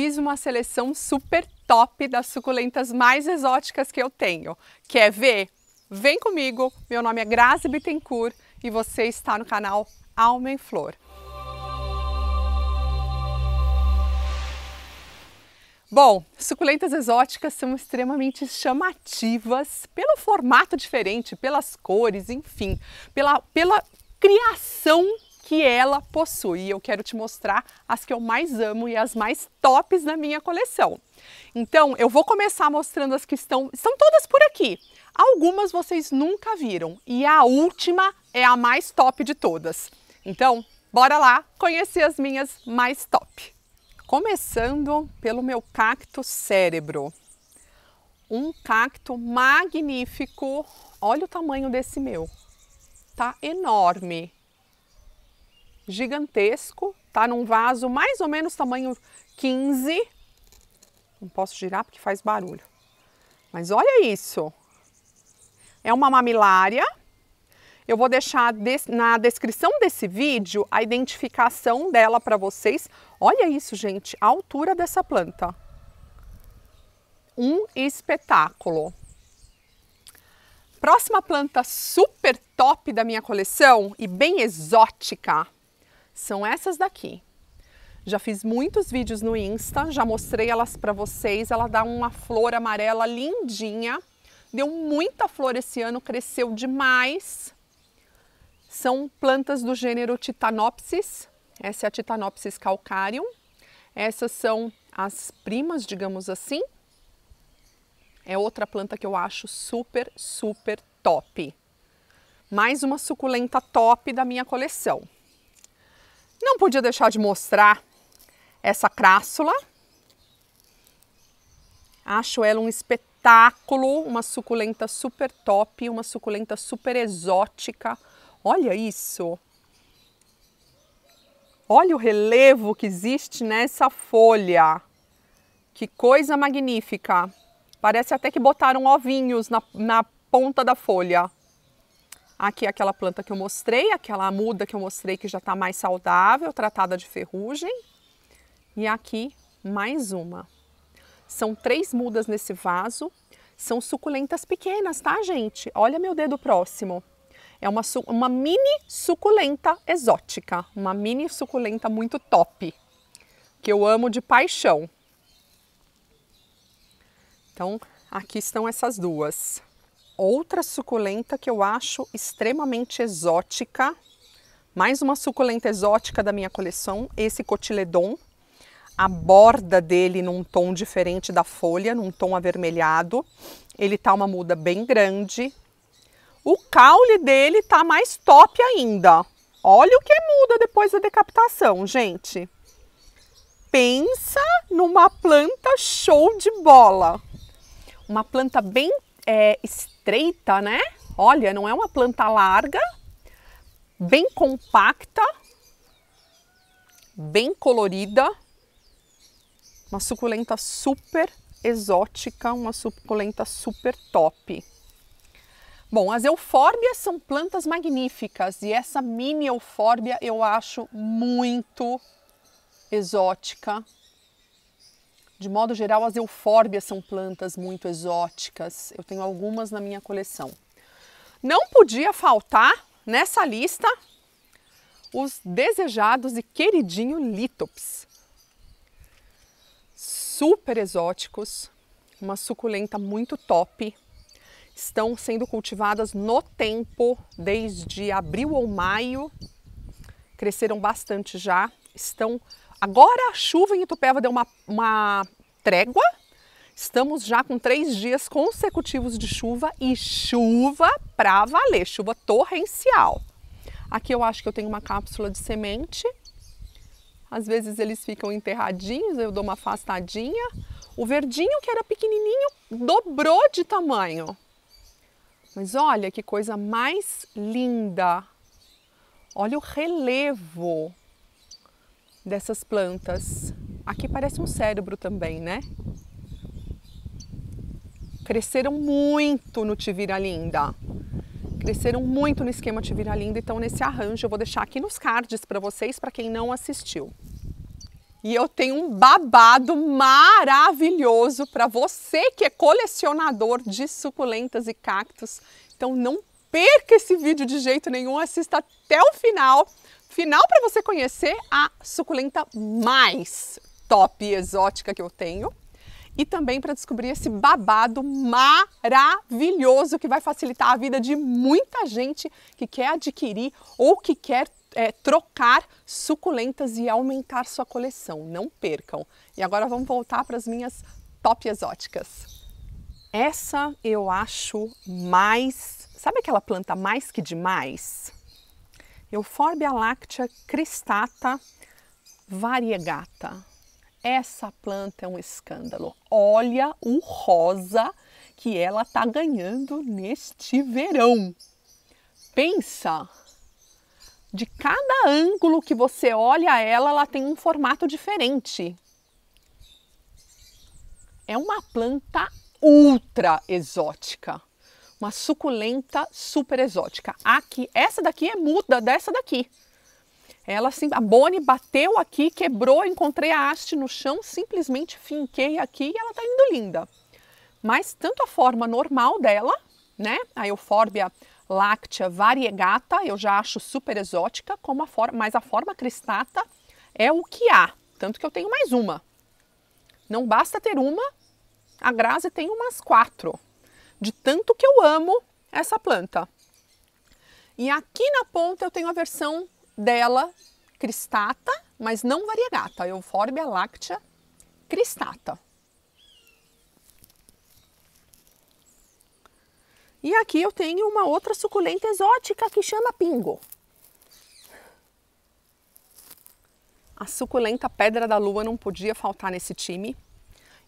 fiz uma seleção super top das suculentas mais exóticas que eu tenho. Quer é ver? Vem comigo, meu nome é Grazi Bittencourt e você está no canal Alma em Flor. Bom, suculentas exóticas são extremamente chamativas pelo formato diferente, pelas cores, enfim, pela, pela criação que ela possui. E eu quero te mostrar as que eu mais amo e as mais tops da minha coleção. Então, eu vou começar mostrando as que estão, estão todas por aqui. Algumas vocês nunca viram e a última é a mais top de todas. Então, bora lá conhecer as minhas mais top. Começando pelo meu cacto cérebro. Um cacto magnífico. Olha o tamanho desse meu. Tá enorme gigantesco, tá num vaso mais ou menos tamanho 15. Não posso girar porque faz barulho. Mas olha isso. É uma mamilária. Eu vou deixar na descrição desse vídeo a identificação dela para vocês. Olha isso, gente, a altura dessa planta. Um espetáculo. Próxima planta super top da minha coleção e bem exótica são essas daqui. Já fiz muitos vídeos no Insta, já mostrei elas para vocês. Ela dá uma flor amarela lindinha. Deu muita flor esse ano, cresceu demais. São plantas do gênero Titanopsis. Essa é a Titanopsis calcarium. Essas são as primas, digamos assim. É outra planta que eu acho super, super top. Mais uma suculenta top da minha coleção. Não podia deixar de mostrar essa crássula. Acho ela um espetáculo, uma suculenta super top, uma suculenta super exótica. Olha isso! Olha o relevo que existe nessa folha. Que coisa magnífica! Parece até que botaram ovinhos na, na ponta da folha. Aqui aquela planta que eu mostrei, aquela muda que eu mostrei que já está mais saudável, tratada de ferrugem. E aqui mais uma. São três mudas nesse vaso. São suculentas pequenas, tá, gente? Olha meu dedo próximo. É uma, uma mini suculenta exótica, uma mini suculenta muito top, que eu amo de paixão. Então, aqui estão essas duas outra suculenta que eu acho extremamente exótica. Mais uma suculenta exótica da minha coleção, esse cotiledon. A borda dele num tom diferente da folha, num tom avermelhado. Ele tá uma muda bem grande. O caule dele tá mais top ainda. Olha o que é muda depois da decapitação, gente. Pensa numa planta show de bola. Uma planta bem é, estreita, né? Olha, não é uma planta larga, bem compacta, bem colorida, uma suculenta super exótica, uma suculenta super top. Bom, as eufórbias são plantas magníficas e essa mini eufórbia eu acho muito exótica, de modo geral, as eufórbias são plantas muito exóticas. Eu tenho algumas na minha coleção. Não podia faltar nessa lista os desejados e queridinho litops. Super exóticos, uma suculenta muito top. Estão sendo cultivadas no tempo, desde abril ou maio. Cresceram bastante já. Estão Agora a chuva em Itupeva deu uma, uma trégua. Estamos já com três dias consecutivos de chuva e chuva para valer, chuva torrencial. Aqui eu acho que eu tenho uma cápsula de semente. Às vezes eles ficam enterradinhos, eu dou uma afastadinha. O verdinho, que era pequenininho, dobrou de tamanho. Mas olha que coisa mais linda. Olha o relevo dessas plantas. Aqui parece um cérebro também, né? Cresceram muito no Tivira Linda. Cresceram muito no esquema Tivira Linda, então nesse arranjo eu vou deixar aqui nos cards para vocês, para quem não assistiu. E eu tenho um babado maravilhoso para você que é colecionador de suculentas e cactos. Então não perca esse vídeo de jeito nenhum, assista até o final. Final para você conhecer a suculenta mais top exótica que eu tenho e também para descobrir esse babado maravilhoso que vai facilitar a vida de muita gente que quer adquirir ou que quer é, trocar suculentas e aumentar sua coleção. Não percam! E agora vamos voltar para as minhas top exóticas. Essa eu acho mais. Sabe aquela planta mais que demais? Euphorbia lactea cristata variegata. Essa planta é um escândalo. Olha o rosa que ela está ganhando neste verão. Pensa, de cada ângulo que você olha ela, ela tem um formato diferente. É uma planta ultra exótica, uma suculenta super exótica. Aqui, essa daqui é muda dessa daqui. Ela sim, a Bonnie bateu aqui, quebrou, encontrei a haste no chão, simplesmente finquei aqui e ela tá indo linda. Mas tanto a forma normal dela, né, a eufórbia láctea variegata, eu já acho super exótica, como a forma, mas a forma cristata é o que há, tanto que eu tenho mais uma. Não basta ter uma, a Grazi tem umas quatro, de tanto que eu amo essa planta. E aqui na ponta eu tenho a versão dela cristata, mas não variegata, Euphorbia láctea cristata. E aqui eu tenho uma outra suculenta exótica que chama pingo. A suculenta Pedra da Lua não podia faltar nesse time.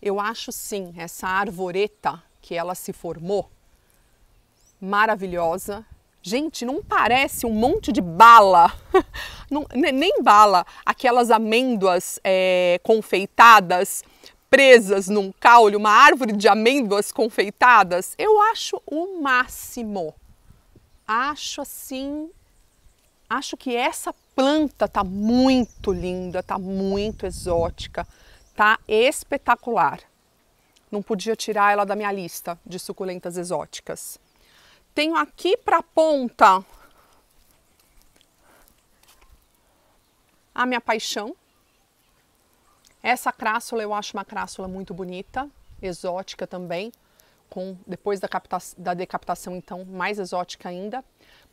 Eu acho sim essa arvoreta que ela se formou maravilhosa, Gente, não parece um monte de bala, não, nem bala, aquelas amêndoas é, confeitadas presas num caule, uma árvore de amêndoas confeitadas? Eu acho o máximo. Acho assim, acho que essa planta tá muito linda, tá muito exótica, tá espetacular. Não podia tirar ela da minha lista de suculentas exóticas tenho aqui para a ponta a minha paixão. Essa crássula eu acho uma crássula muito bonita, exótica também, com depois da, da decapitação então mais exótica ainda.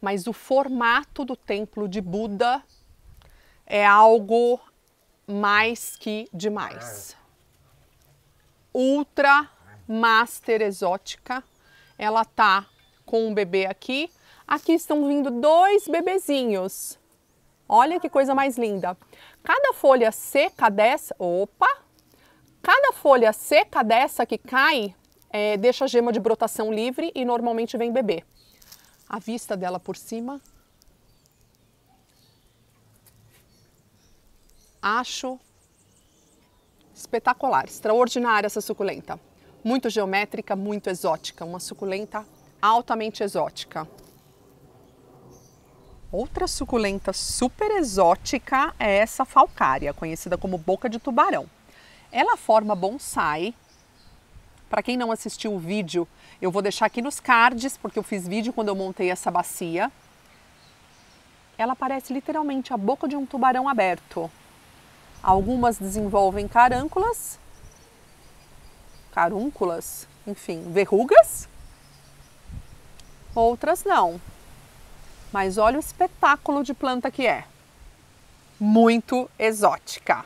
Mas o formato do templo de Buda é algo mais que demais. Ultra master exótica. Ela tá com um bebê aqui. Aqui estão vindo dois bebezinhos. Olha que coisa mais linda. Cada folha seca dessa, opa! Cada folha seca dessa que cai é, deixa a gema de brotação livre e normalmente vem bebê. A vista dela por cima. Acho espetacular, extraordinária essa suculenta. Muito geométrica, muito exótica, uma suculenta altamente exótica. Outra suculenta super exótica é essa falcária, conhecida como boca de tubarão. Ela forma bonsai. Para quem não assistiu o vídeo, eu vou deixar aqui nos cards, porque eu fiz vídeo quando eu montei essa bacia. Ela parece literalmente a boca de um tubarão aberto. Algumas desenvolvem carânculas, carúnculas, enfim, verrugas outras não. Mas olha o espetáculo de planta que é. Muito exótica.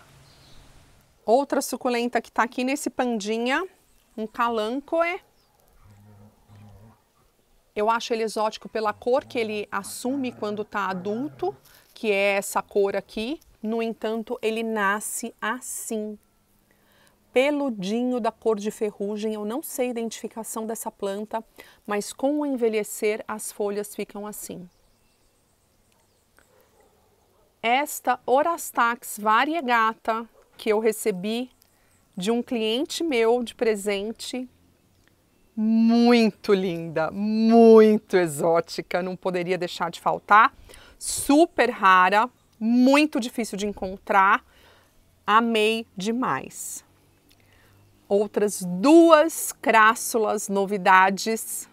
Outra suculenta que está aqui nesse pandinha, um calancoe. Eu acho ele exótico pela cor que ele assume quando está adulto, que é essa cor aqui. No entanto, ele nasce assim, peludinho da cor de ferrugem. Eu não sei a identificação dessa planta, mas com o envelhecer as folhas ficam assim. Esta Orastax variegata que eu recebi de um cliente meu de presente, muito linda, muito exótica, não poderia deixar de faltar. Super rara, muito difícil de encontrar. Amei demais outras duas crássulas novidades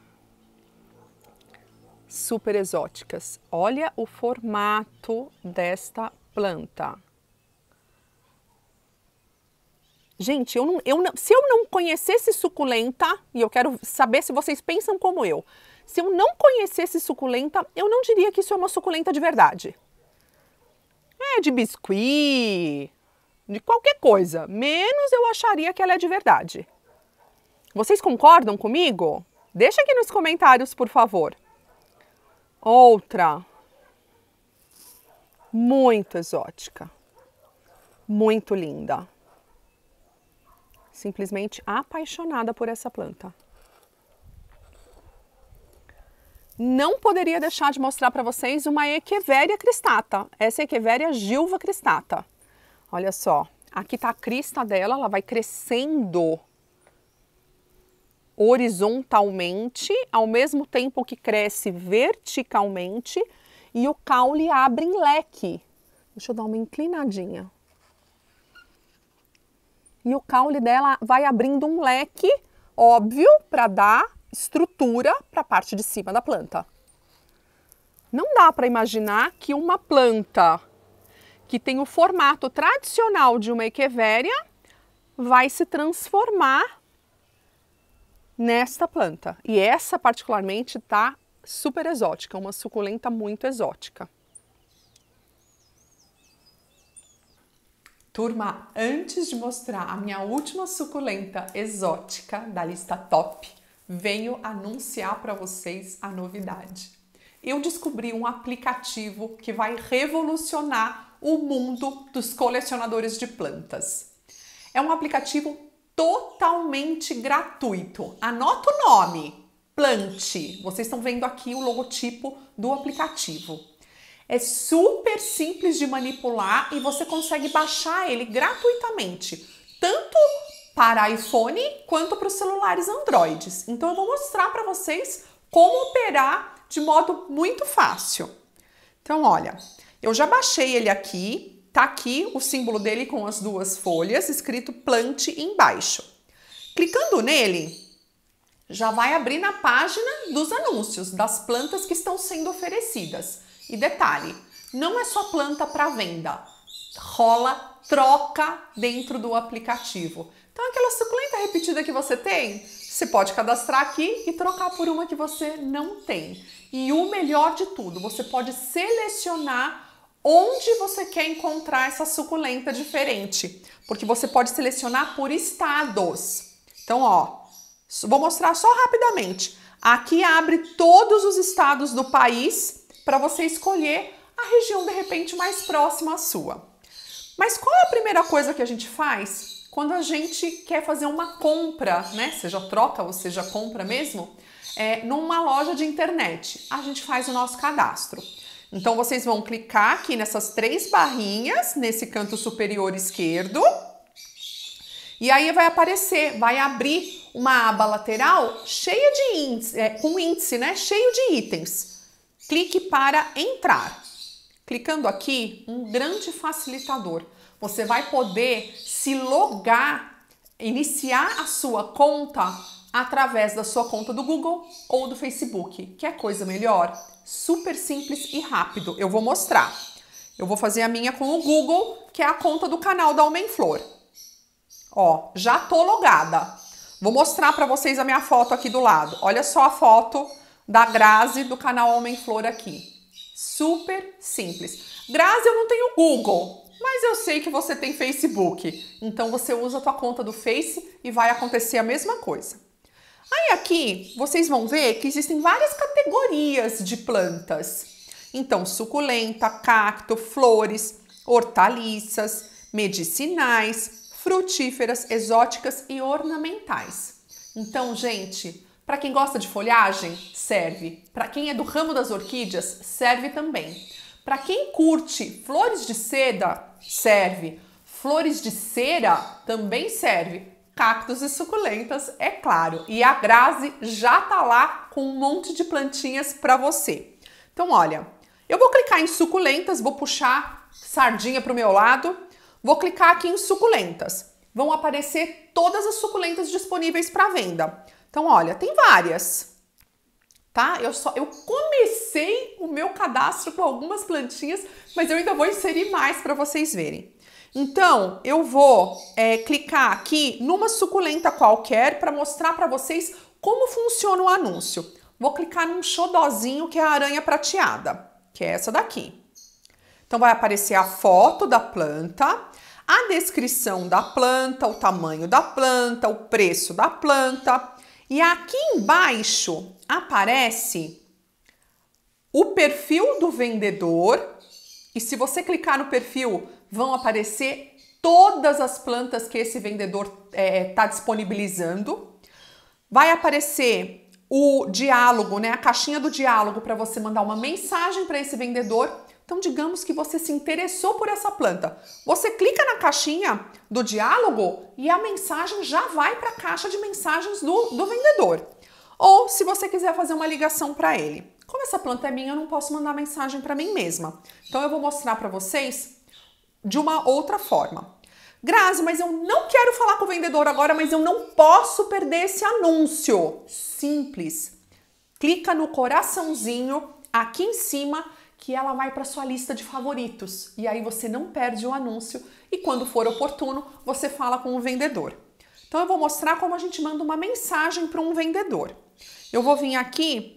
super exóticas. Olha o formato desta planta. Gente, eu não, eu não, se eu não conhecesse suculenta, e eu quero saber se vocês pensam como eu, se eu não conhecesse suculenta, eu não diria que isso é uma suculenta de verdade. É de biscuit, de qualquer coisa, menos eu acharia que ela é de verdade. Vocês concordam comigo? Deixa aqui nos comentários, por favor. Outra. Muito exótica. Muito linda. Simplesmente apaixonada por essa planta. Não poderia deixar de mostrar para vocês uma Echeveria cristata. Essa é Echeveria gilva cristata. Olha só, aqui tá a crista dela, ela vai crescendo horizontalmente, ao mesmo tempo que cresce verticalmente, e o caule abre em leque. Deixa eu dar uma inclinadinha. E o caule dela vai abrindo um leque, óbvio, para dar estrutura para a parte de cima da planta. Não dá para imaginar que uma planta que tem o formato tradicional de uma echevéria, vai se transformar nesta planta. E essa particularmente está super exótica, uma suculenta muito exótica. Turma, antes de mostrar a minha última suculenta exótica da lista top, venho anunciar para vocês a novidade. Eu descobri um aplicativo que vai revolucionar o mundo dos colecionadores de plantas. É um aplicativo totalmente gratuito. Anota o nome, Plante. Vocês estão vendo aqui o logotipo do aplicativo. É super simples de manipular e você consegue baixar ele gratuitamente, tanto para iPhone quanto para os celulares Androids. Então eu vou mostrar para vocês como operar de modo muito fácil. Então, olha, eu já baixei ele aqui, tá aqui o símbolo dele com as duas folhas, escrito plante embaixo. Clicando nele, já vai abrir na página dos anúncios das plantas que estão sendo oferecidas. E detalhe, não é só planta para venda, rola troca dentro do aplicativo. Então, aquela suculenta repetida que você tem, você pode cadastrar aqui e trocar por uma que você não tem. E o melhor de tudo, você pode selecionar onde você quer encontrar essa suculenta diferente, porque você pode selecionar por estados. Então, ó, vou mostrar só rapidamente. Aqui abre todos os estados do país para você escolher a região de repente mais próxima à sua. Mas qual é a primeira coisa que a gente faz quando a gente quer fazer uma compra, né? Seja troca ou seja compra mesmo, é, numa loja de internet? A gente faz o nosso cadastro. Então vocês vão clicar aqui nessas três barrinhas, nesse canto superior esquerdo. E aí vai aparecer, vai abrir uma aba lateral cheia de índice, é, com índice, né? Cheio de itens. Clique para entrar. Clicando aqui, um grande facilitador. Você vai poder se logar, iniciar a sua conta através da sua conta do Google ou do Facebook. é coisa melhor? super simples e rápido. Eu vou mostrar. Eu vou fazer a minha com o Google, que é a conta do canal da Flor. Ó, já tô logada. Vou mostrar para vocês a minha foto aqui do lado. Olha só a foto da Grazi do canal Flor aqui. Super simples. Grazi, eu não tenho Google, mas eu sei que você tem Facebook. Então você usa a tua conta do Face e vai acontecer a mesma coisa. Aí aqui vocês vão ver que existem várias categorias de plantas. Então, suculenta, cacto, flores, hortaliças, medicinais, frutíferas, exóticas e ornamentais. Então, gente, para quem gosta de folhagem, serve. Para quem é do ramo das orquídeas, serve também. Para quem curte flores de seda, serve. Flores de cera também serve cactos e suculentas, é claro. E a Grazi já tá lá com um monte de plantinhas para você. Então, olha, eu vou clicar em suculentas, vou puxar sardinha para o meu lado, vou clicar aqui em suculentas. Vão aparecer todas as suculentas disponíveis para venda. Então, olha, tem várias. Tá? Eu só eu comecei o meu cadastro com algumas plantinhas, mas eu ainda vou inserir mais para vocês verem. Então, eu vou é, clicar aqui numa suculenta qualquer para mostrar para vocês como funciona o anúncio. Vou clicar num xodozinho que é a aranha prateada, que é essa daqui. Então, vai aparecer a foto da planta, a descrição da planta, o tamanho da planta, o preço da planta. E aqui embaixo aparece o perfil do vendedor. E se você clicar no perfil vão aparecer todas as plantas que esse vendedor está é, tá disponibilizando. Vai aparecer o diálogo, né, a caixinha do diálogo para você mandar uma mensagem para esse vendedor. Então, digamos que você se interessou por essa planta. Você clica na caixinha do diálogo e a mensagem já vai para a caixa de mensagens do, do vendedor. Ou se você quiser fazer uma ligação para ele. Como essa planta é minha, eu não posso mandar mensagem para mim mesma. Então, eu vou mostrar para vocês de uma outra forma. Grazi, mas eu não quero falar com o vendedor agora, mas eu não posso perder esse anúncio. Simples. Clica no coraçãozinho aqui em cima que ela vai para sua lista de favoritos e aí você não perde o anúncio e quando for oportuno, você fala com o vendedor. Então eu vou mostrar como a gente manda uma mensagem para um vendedor. Eu vou vir aqui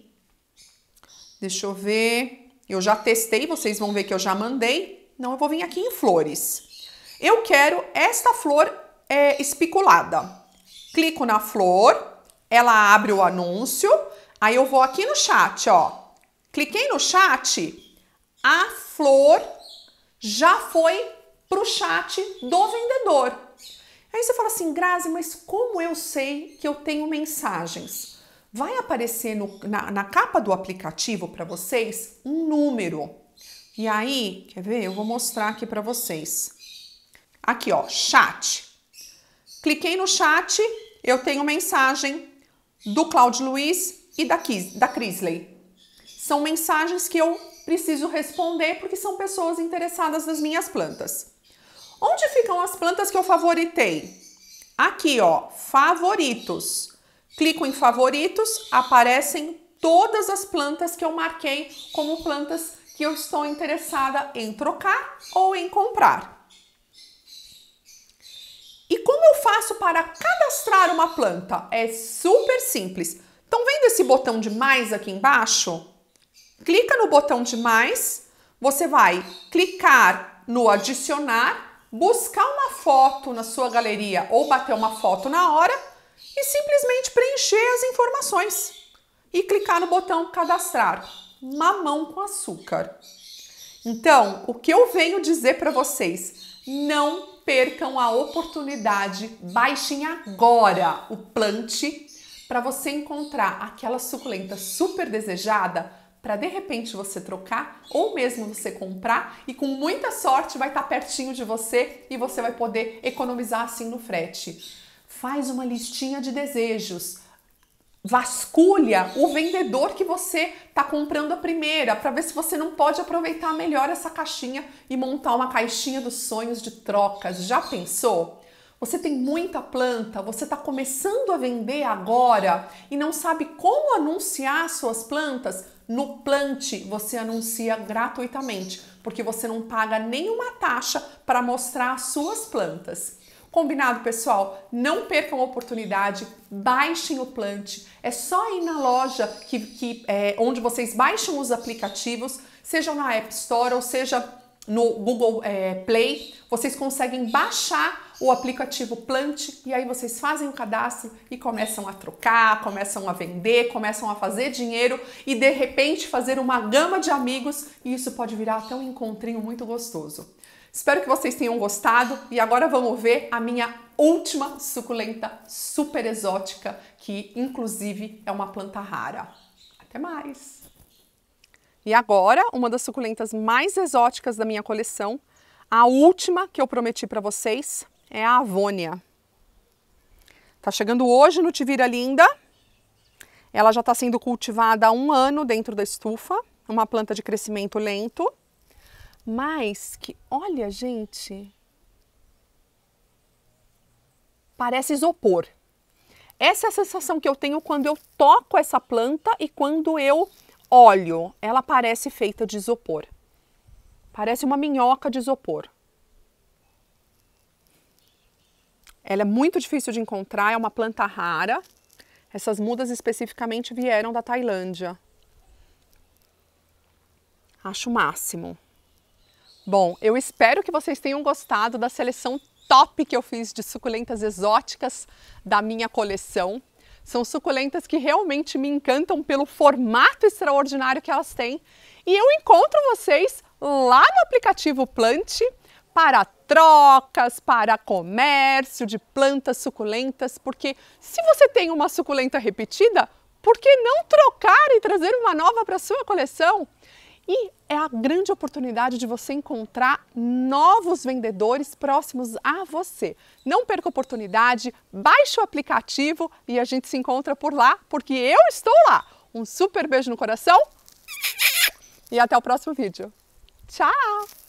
Deixa eu ver. Eu já testei, vocês vão ver que eu já mandei. Não, eu vou vir aqui em flores. Eu quero esta flor é, espiculada. Clico na flor, ela abre o anúncio, aí eu vou aqui no chat, ó. Cliquei no chat, a flor já foi pro chat do vendedor. Aí você fala assim, Grazi, mas como eu sei que eu tenho mensagens? Vai aparecer no, na, na capa do aplicativo para vocês um número. E aí, quer ver? Eu vou mostrar aqui para vocês. Aqui, ó, chat. Cliquei no chat, eu tenho mensagem do Cláudio Luiz e da, Kis, da Crisley. São mensagens que eu preciso responder porque são pessoas interessadas nas minhas plantas. Onde ficam as plantas que eu favoritei? Aqui, ó, favoritos. Clico em favoritos, aparecem todas as plantas que eu marquei como plantas que eu estou interessada em trocar ou em comprar. E como eu faço para cadastrar uma planta? É super simples. Estão vendo esse botão de mais aqui embaixo? Clica no botão de mais, você vai clicar no adicionar, buscar uma foto na sua galeria ou bater uma foto na hora e simplesmente preencher as informações e clicar no botão cadastrar mamão com açúcar. Então, o que eu venho dizer para vocês, não percam a oportunidade, baixem agora o plant para você encontrar aquela suculenta super desejada para de repente você trocar ou mesmo você comprar e com muita sorte vai estar tá pertinho de você e você vai poder economizar assim no frete. Faz uma listinha de desejos vasculha o vendedor que você está comprando a primeira para ver se você não pode aproveitar melhor essa caixinha e montar uma caixinha dos sonhos de trocas. Já pensou? Você tem muita planta, você está começando a vender agora e não sabe como anunciar suas plantas? No Plante? você anuncia gratuitamente, porque você não paga nenhuma taxa para mostrar as suas plantas. Combinado, pessoal? Não percam a oportunidade, baixem o Plant. É só ir na loja que, que é, onde vocês baixam os aplicativos, seja na App Store ou seja no Google é, Play, vocês conseguem baixar o aplicativo Plant e aí vocês fazem o cadastro e começam a trocar, começam a vender, começam a fazer dinheiro e de repente fazer uma gama de amigos e isso pode virar até um encontrinho muito gostoso. Espero que vocês tenham gostado e agora vamos ver a minha última suculenta super exótica, que inclusive é uma planta rara. Até mais! E agora, uma das suculentas mais exóticas da minha coleção, a última que eu prometi para vocês é a Avônia. Tá chegando hoje no Tivira Linda. Ela já está sendo cultivada há um ano dentro da estufa, uma planta de crescimento lento mas que, olha, gente, parece isopor. Essa é a sensação que eu tenho quando eu toco essa planta e quando eu olho. Ela parece feita de isopor. Parece uma minhoca de isopor. Ela é muito difícil de encontrar, é uma planta rara. Essas mudas especificamente vieram da Tailândia. Acho o máximo. Bom, eu espero que vocês tenham gostado da seleção top que eu fiz de suculentas exóticas da minha coleção. São suculentas que realmente me encantam pelo formato extraordinário que elas têm. E eu encontro vocês lá no aplicativo Plant para trocas, para comércio de plantas suculentas, porque se você tem uma suculenta repetida, por que não trocar e trazer uma nova para sua coleção? E é a grande oportunidade de você encontrar novos vendedores próximos a você. Não perca a oportunidade, baixe o aplicativo e a gente se encontra por lá, porque eu estou lá. Um super beijo no coração e até o próximo vídeo. Tchau!